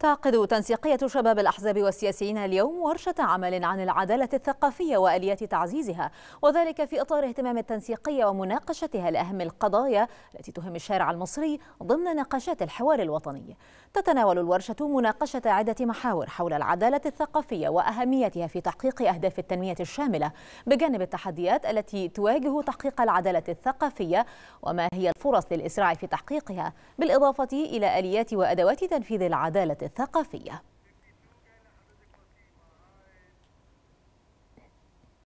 تعقد تنسيقية شباب الأحزاب والسياسيين اليوم ورشة عمل عن العدالة الثقافية وآليات تعزيزها وذلك في إطار اهتمام التنسيقية ومناقشتها لأهم القضايا التي تهم الشارع المصري ضمن نقاشات الحوار الوطني تتناول الورشة مناقشة عدة محاور حول العدالة الثقافية وأهميتها في تحقيق أهداف التنمية الشاملة بجانب التحديات التي تواجه تحقيق العدالة الثقافية وما هي الفرص للإسراع في تحقيقها بالإضافة إلى آليات وأدوات تنفيذ العدالة الثقافية